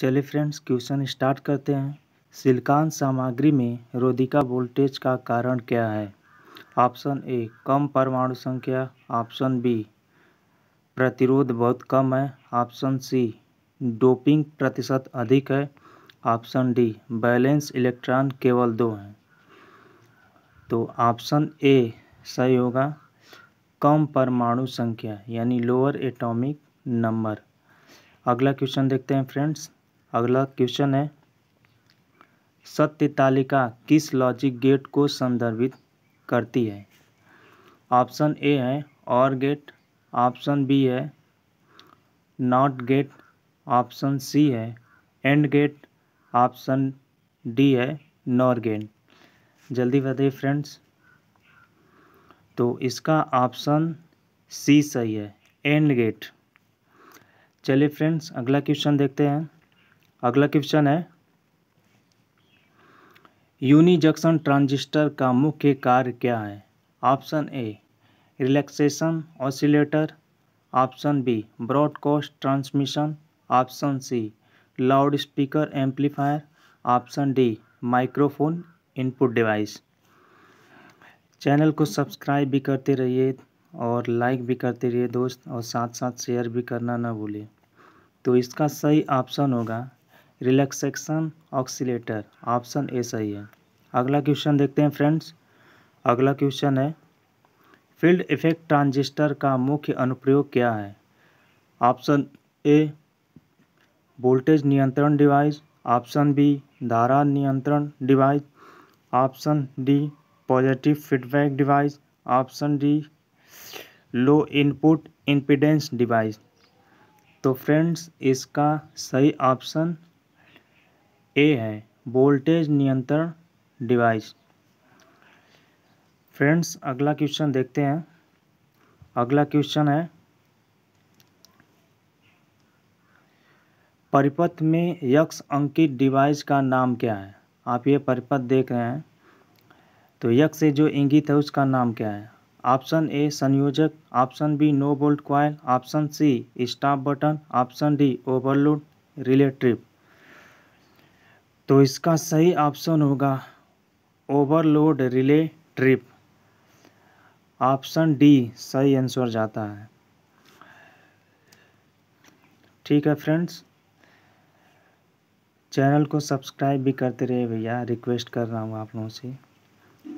चलिए friends question start करते हैं सिलिकॉन सामग्री में रोधिका वोल्टेज का कारण क्या है ऑप्शन ए कम परमाणु संख्या ऑप्शन बी प्रतिरोध बहुत कम है ऑप्शन सी डोपिंग प्रतिशत अधिक है ऑप्शन डी बैलेंस इलेक्ट्रॉन केवल दो हैं तो ऑप्शन ए सही होगा कम परमाणु संख्या यानी लोअर एटॉमिक नंबर अगला क्वेश्चन देखते हैं फ्रेंड्स अगला क्वेश्चन है सत्य तालिका किस लॉजिक गेट को संदर्भित करती है ऑप्शन ए है और गेट ऑप्शन बी है नॉट गेट ऑप्शन सी है एंड गेट ऑप्शन डी है नॉर गेट जल्दी बताइए फ्रेंड्स तो इसका ऑप्शन सी सही है एंड गेट चलिए फ्रेंड्स अगला क्वेश्चन देखते हैं अगला क्वेश्चन है यूनिजक्शन ट्रांजिस्टर का मुख्य कार्य क्या है option A relaxation oscillator option B broadcast transmission option C loud speaker amplifier option D microphone input device channel को सब्सक्राइब भी करते रहिए और लाइक भी करते रहिए दोस्त और साथ साथ शेयर भी करना ना भूलें तो इसका सही ऑप्शन होगा रिलैक्सेशन ऑक्सीटर ऑप्शन ए सही है अगला क्वेश्चन देखते हैं फ्रेंड्स अगला क्वेश्चन है फील्ड इफेक्ट ट्रांजिस्टर का मुख्य अनुप्रयोग क्या है ऑप्शन ए वोल्टेज नियंत्रण डिवाइस ऑप्शन बी धारा नियंत्रण device option D positive feedback device option D low input impedance device तो फ्रेंड्स इसका सही ऑप्शन ए है वोल्टेज नियंत्रण डिवाइस फ्रेंड्स अगला क्वेश्चन देखते हैं अगला क्वेश्चन है परिपथ में यक्ष अंकित डिवाइस का नाम क्या है आप ये परिपथ देख रहे हैं तो यक्ष से जो इंगित है उसका नाम क्या है ऑप्शन ए संयोजक option B no volt coil option C stop button option D overload relay trip तो इसका सही ऑप्शन होगा overload relay trip option D सही आंसर जाता है ठीक है फ्रेंड्स चैनल को सब्सक्राइब भी करते रहे भैया रिक्वेस्ट कर रहा हूँ आप लोगों से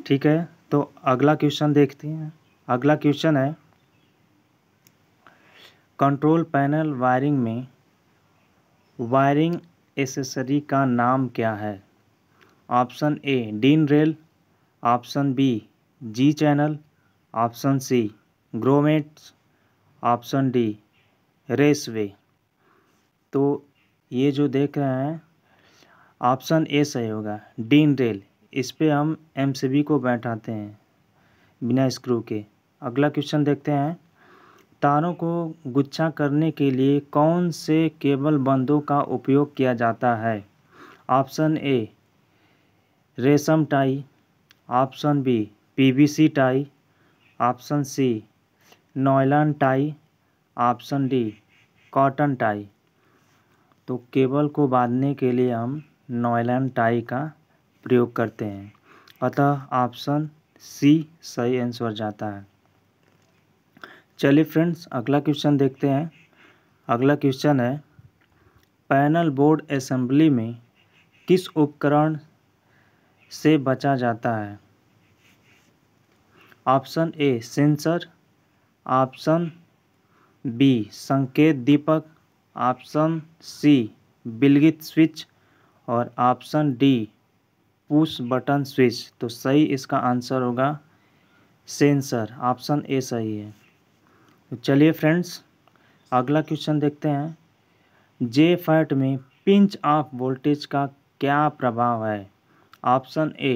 ठीक है तो अगला क्वेश्चन देखते हैं अगला क्वेश्चन है कंट्रोल पैनल वायरिंग में वायरिंग एसेसरी का नाम क्या है option A DIN rail option B G channel option C grommets option D raceway तो ये जो देख रहे हैं ऑप्शन ए सही होगा डीन रेल इस पर हम एम को बैठाते हैं बिना स्क्रू के अगला क्वेश्चन देखते हैं तारों को गुच्छा करने के लिए कौन से केबल बंदों का उपयोग किया जाता है ऑप्शन ए रेशम tie option B PVC tie option C nylon tie option D cotton tie तो केबल को बांधने के लिए हम नॉयलन टाई का प्रयोग करते हैं अतः ऑप्शन सी सही आंसर जाता है चलिए फ्रेंड्स अगला क्वेश्चन देखते हैं अगला क्वेश्चन है पैनल बोर्ड असेंबली में किस उपकरण से बचा जाता है option A sensor option B संकेत दीपक ऑप्शन सी बिलगित स्विच और option D push button switch तो सही इसका आंसर होगा सेंसर ऑप्शन ए सही है चलिए फ्रेंड्स अगला क्वेश्चन देखते हैं जे फैट में पिंच ऑफ वोल्टेज का क्या प्रभाव है ऑप्शन ए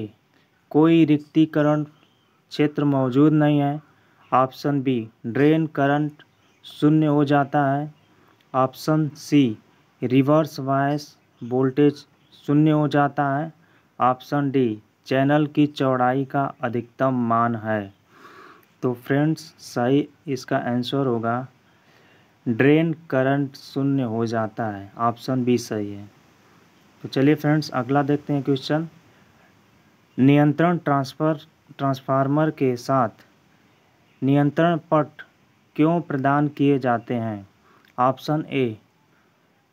कोई रिक्तिकरण क्षेत्र मौजूद नहीं है ऑप्शन बी ड्रेन करंट शून्य हो जाता है option C reverse bias voltage शून्य हो जाता है ऑप्शन डी चैनल की चौड़ाई का अधिकतम मान है तो फ्रेंड्स सही इसका आंसर होगा ड्रेन करंट शून्य हो जाता है ऑप्शन बी सही है तो चलिए फ्रेंड्स अगला देखते हैं क्वेश्चन नियंत्रण ट्रांसफर ट्रांसफार्मर के साथ नियंत्रण पट क्यों प्रदान किए जाते हैं ऑप्शन ए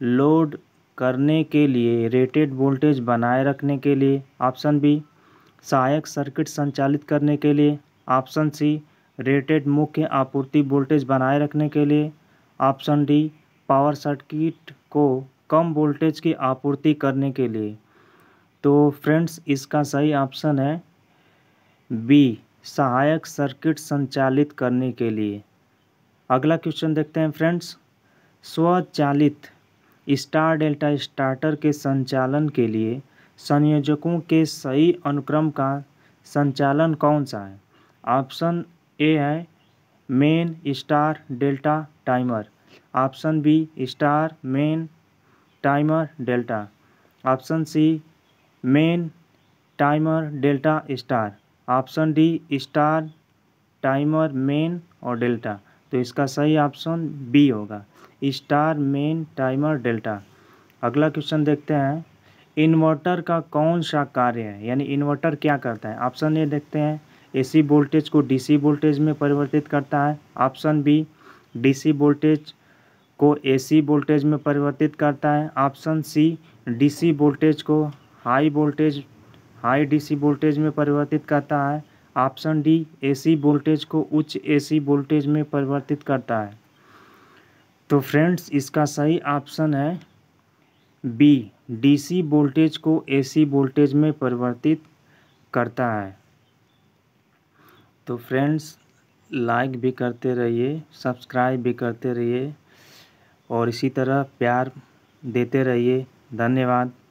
लोड करने के लिए रेटेड वोल्टेज बनाए रखने के लिए ऑप्शन बी सहायक सर्किट संचालित करने के लिए ऑप्शन सी रेटेड मुख्य आपूर्ति वोल्टेज बनाए रखने के लिए ऑप्शन डी पावर सर्किट को कम वोल्टेज की आपूर्ति करने के लिए तो फ्रेंड्स इसका सही ऑप्शन है बी सहायक सर्किट संचालित करने के लिए अगला क्वेश्चन देखते हैं फ्रेंड्स स्वचालित स्टार डेल्टा स्टार्टर के संचालन के लिए संयोजकों के सही अनुक्रम का संचालन कौन सा है ऑप्शन ए है main star delta timer option B star main timer delta option C main timer delta star option D star timer main और डेल्टा तो इसका सही ऑप्शन बी होगा स्टार मेन टाइमर डेल्टा अगला क्वेश्चन देखते हैं inverter का कौन सा कार्य है यानी इन्वर्टर क्या करता है ऑप्शन ए देखते हैं एसी वोल्टेज को डीसी वोल्टेज में परिवर्तित करता है ऑप्शन बी डीसी वोल्टेज को एसी वोल्टेज में परिवर्तित करता है ऑप्शन सी डीसी वोल्टेज को high voltage high DC voltage में परिवर्तित करता है ऑप्शन डी एसी वोल्टेज को उच्च एसी वोल्टेज में परिवर्तित करता है तो फ्रेंड्स इसका सही ऑप्शन है बी डीसी वोल्टेज को एसी वोल्टेज में परिवर्तित करता है तो फ्रेंड्स लाइक भी करते रहिए सब्सक्राइब भी करते रहिए और इसी तरह प्यार देते रहिए धन्यवाद